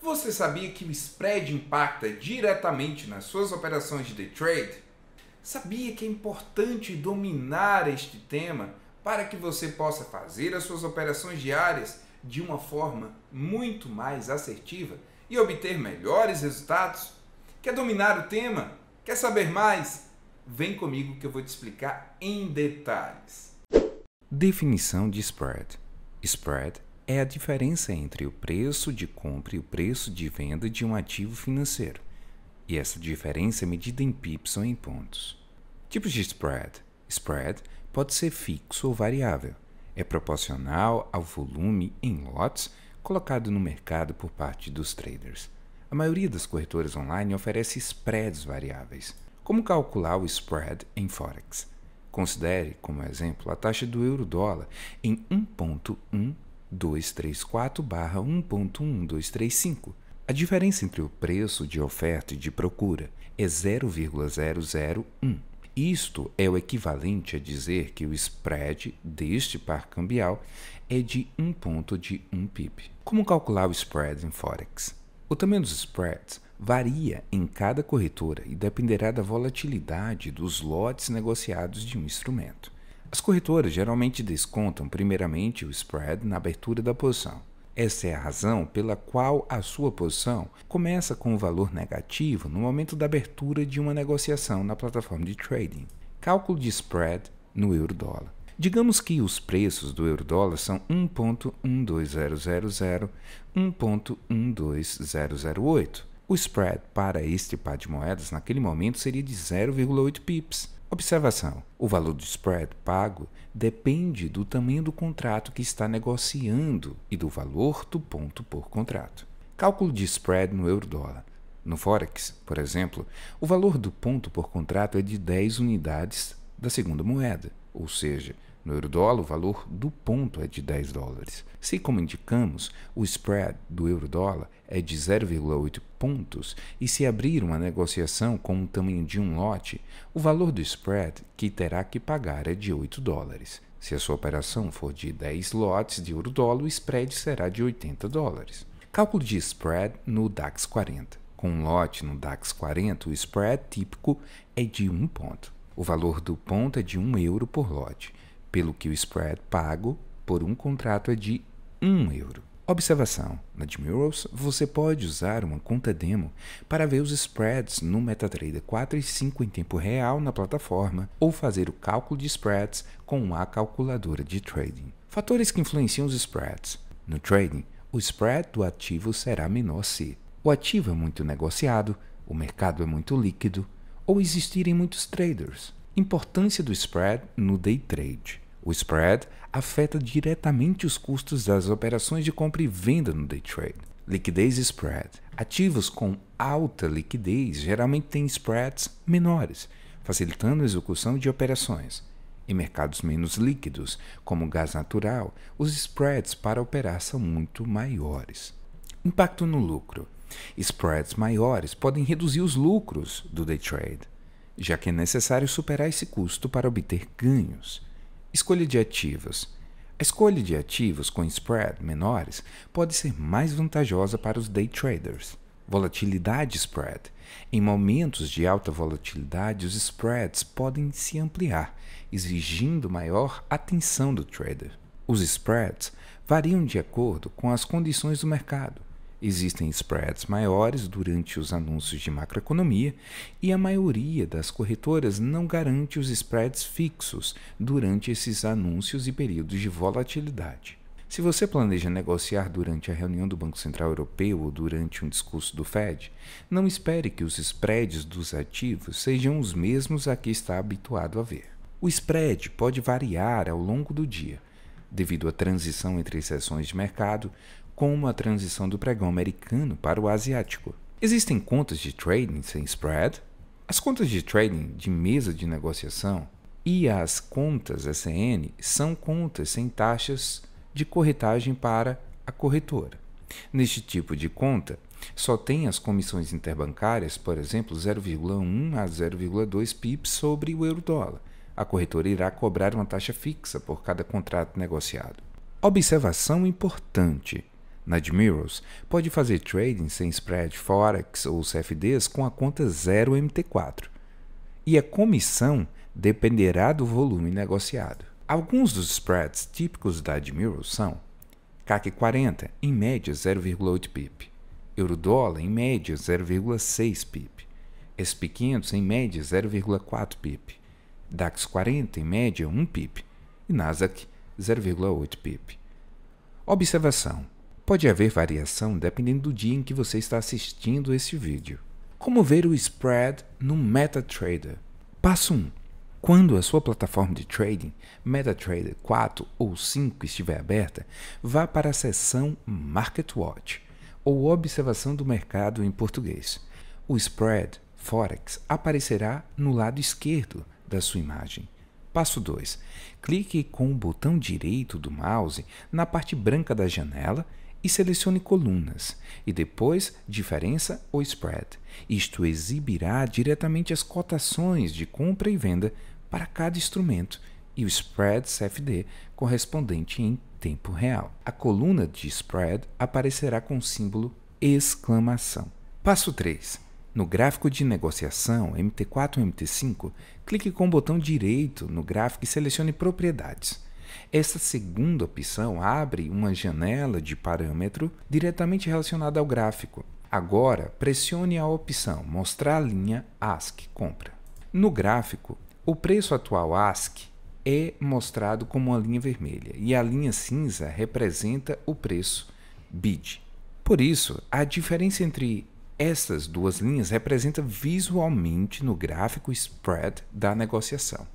Você sabia que o spread impacta diretamente nas suas operações de day trade? Sabia que é importante dominar este tema para que você possa fazer as suas operações diárias de uma forma muito mais assertiva e obter melhores resultados? Quer dominar o tema? Quer saber mais? Vem comigo que eu vou te explicar em detalhes. Definição de spread. Spread é a diferença entre o preço de compra e o preço de venda de um ativo financeiro. E essa diferença é medida em pips ou em pontos. Tipos de spread. Spread pode ser fixo ou variável. É proporcional ao volume em lotes colocado no mercado por parte dos traders. A maioria das corretoras online oferece spreads variáveis. Como calcular o spread em Forex? Considere, como exemplo, a taxa do euro-dólar em 1.1234/1.1235. A diferença entre o preço de oferta e de procura é 0,001. Isto é o equivalente a dizer que o spread deste par cambial é de 1 ponto de 1 pip. Como calcular o spread em Forex? O tamanho dos spreads varia em cada corretora e dependerá da volatilidade dos lotes negociados de um instrumento. As corretoras geralmente descontam primeiramente o spread na abertura da posição. Essa é a razão pela qual a sua posição começa com um valor negativo no momento da abertura de uma negociação na plataforma de trading. Cálculo de spread no euro-dólar. Digamos que os preços do euro-dólar são 1.12000, 1.12008. O spread para este par de moedas naquele momento seria de 0,8 pips. Observação: o valor do spread pago depende do tamanho do contrato que está negociando e do valor do ponto por contrato. Cálculo de spread no euro-dólar. No Forex, por exemplo, o valor do ponto por contrato é de 10 unidades da segunda moeda, ou seja, no eurodólar, o valor do ponto é de 10 dólares. Se, como indicamos, o spread do eurodólar é de 0,8 pontos e se abrir uma negociação com o tamanho de um lote, o valor do spread que terá que pagar é de 8 dólares. Se a sua operação for de 10 lotes de eurodólar, o spread será de 80 dólares. Cálculo de spread no DAX 40. Com um lote no DAX 40, o spread típico é de 1 ponto. O valor do ponto é de 1 euro por lote pelo que o spread pago por um contrato é de 1 euro. Observação: na Admirals você pode usar uma conta demo para ver os spreads no MetaTrader 4 e 5 em tempo real na plataforma ou fazer o cálculo de spreads com a calculadora de trading. Fatores que influenciam os spreads: no trading, o spread do ativo será menor se o ativo é muito negociado, o mercado é muito líquido ou existirem muitos traders. Importância do spread no day trade. O spread afeta diretamente os custos das operações de compra e venda no day trade. Liquidez e spread. Ativos com alta liquidez geralmente têm spreads menores, facilitando a execução de operações. Em mercados menos líquidos, como gás natural, os spreads para operar são muito maiores. Impacto no lucro. Spreads maiores podem reduzir os lucros do day trade, já que é necessário superar esse custo para obter ganhos. Escolha de ativos. A escolha de ativos com spread menores pode ser mais vantajosa para os day traders. Volatilidade spread. Em momentos de alta volatilidade, os spreads podem se ampliar, exigindo maior atenção do trader. Os spreads variam de acordo com as condições do mercado. Existem spreads maiores durante os anúncios de macroeconomia e a maioria das corretoras não garante os spreads fixos durante esses anúncios e períodos de volatilidade. Se você planeja negociar durante a reunião do Banco Central Europeu ou durante um discurso do Fed, não espere que os spreads dos ativos sejam os mesmos a que está habituado a ver. O spread pode variar ao longo do dia, devido à transição entre sessões de mercado, como a transição do pregão americano para o asiático. Existem contas de trading sem spread? As contas de trading de mesa de negociação e as contas SN são contas sem taxas de corretagem para a corretora. Neste tipo de conta, só tem as comissões interbancárias, por exemplo, 0,1 a 0,2 pips sobre o euro-dólar. A corretora irá cobrar uma taxa fixa por cada contrato negociado. Observação importante: na Admirals, pode fazer trading sem spread, forex ou CFDs com a conta 0MT4. E a comissão dependerá do volume negociado. Alguns dos spreads típicos da Admirals são CAC 40, em média 0,8 pip, Eurodólar, em média 0,6 pip, SP 500, em média 0,4 pip, DAX 40, em média 1 pip e Nasdaq 0,8 pip. Observação: Pode haver variação dependendo do dia em que você está assistindo este vídeo. Como ver o spread no MetaTrader? Passo 1. Quando a sua plataforma de trading, MetaTrader 4 ou 5, estiver aberta, vá para a seção Market Watch, ou Observação do Mercado em português. O spread, Forex, aparecerá no lado esquerdo da sua imagem. Passo 2. Clique com o botão direito do mouse na parte branca da janela e selecione colunas, e depois diferença ou spread. Isto exibirá diretamente as cotações de compra e venda para cada instrumento e o spread CFD correspondente em tempo real. A coluna de spread aparecerá com o símbolo exclamação. Passo 3. No gráfico de negociação MT4 e MT5, clique com o botão direito no gráfico e selecione Propriedades. Essa segunda opção abre uma janela de parâmetro diretamente relacionada ao gráfico. Agora, pressione a opção Mostrar a linha ASCII Compra. No gráfico, o preço atual ASCII é mostrado como uma linha vermelha e a linha cinza representa o preço bid. Por isso, a diferença entre essas duas linhas representa visualmente no gráfico spread da negociação.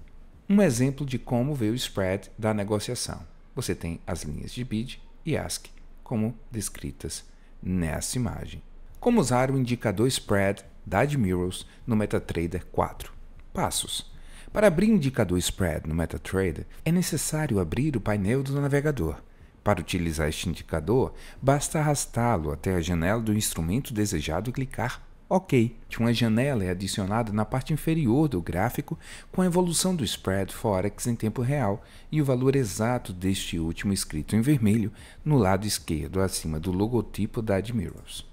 Um exemplo de como ver o spread da negociação. Você tem as linhas de bid e ask como descritas nessa imagem. Como usar o indicador spread da Admirals no MetaTrader 4? Passos. Para abrir o indicador spread no MetaTrader, é necessário abrir o painel do navegador. Para utilizar este indicador, basta arrastá-lo até a janela do instrumento desejado e clicar Ok, uma janela é adicionada na parte inferior do gráfico com a evolução do spread forex em tempo real e o valor exato deste último escrito em vermelho no lado esquerdo acima do logotipo da Admirals.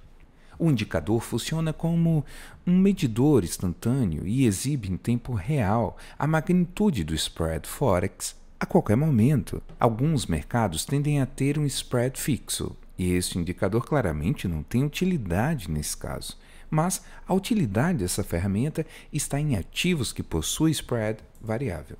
O indicador funciona como um medidor instantâneo e exibe em tempo real a magnitude do spread forex a qualquer momento. Alguns mercados tendem a ter um spread fixo, e este indicador claramente não tem utilidade nesse caso mas a utilidade dessa ferramenta está em ativos que possuem spread variável.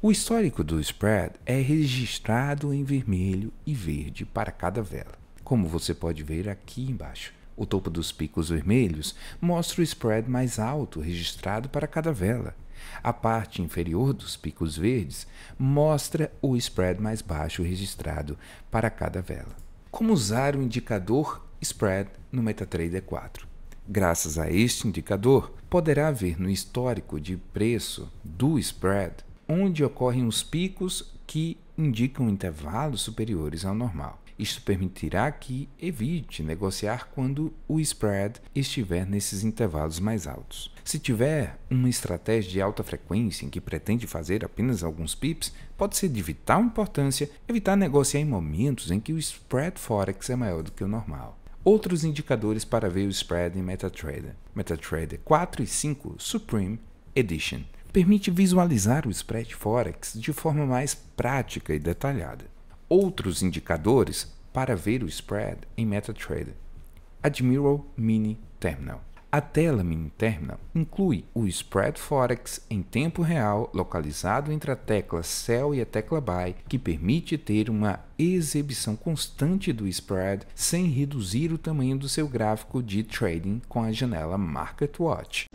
O histórico do spread é registrado em vermelho e verde para cada vela, como você pode ver aqui embaixo. O topo dos picos vermelhos mostra o spread mais alto registrado para cada vela. A parte inferior dos picos verdes mostra o spread mais baixo registrado para cada vela. Como usar o indicador spread no MetaTrader 4? Graças a este indicador, poderá ver no histórico de preço do spread onde ocorrem os picos que indicam intervalos superiores ao normal. Isto permitirá que evite negociar quando o spread estiver nesses intervalos mais altos. Se tiver uma estratégia de alta frequência em que pretende fazer apenas alguns pips, pode ser de vital importância evitar negociar em momentos em que o spread forex é maior do que o normal outros indicadores para ver o spread em MetaTrader. MetaTrader 4 e 5 Supreme Edition permite visualizar o spread forex de forma mais prática e detalhada. Outros indicadores para ver o spread em MetaTrader. Admiral Mini Terminal a tela interna inclui o spread forex em tempo real localizado entre a tecla sell e a tecla buy, que permite ter uma exibição constante do spread sem reduzir o tamanho do seu gráfico de trading com a janela Market Watch.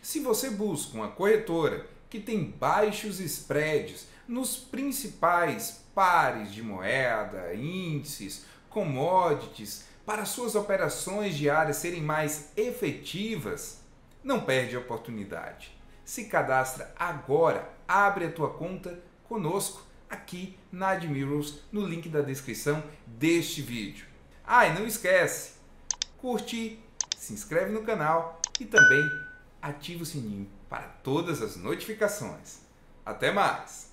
Se você busca uma corretora que tem baixos spreads nos principais pares de moeda, índices, commodities, para suas operações diárias serem mais efetivas, não perde a oportunidade. Se cadastra agora, abre a tua conta conosco aqui na Admirals no link da descrição deste vídeo. Ah, e não esquece, curte, se inscreve no canal e também ativa o sininho para todas as notificações. Até mais!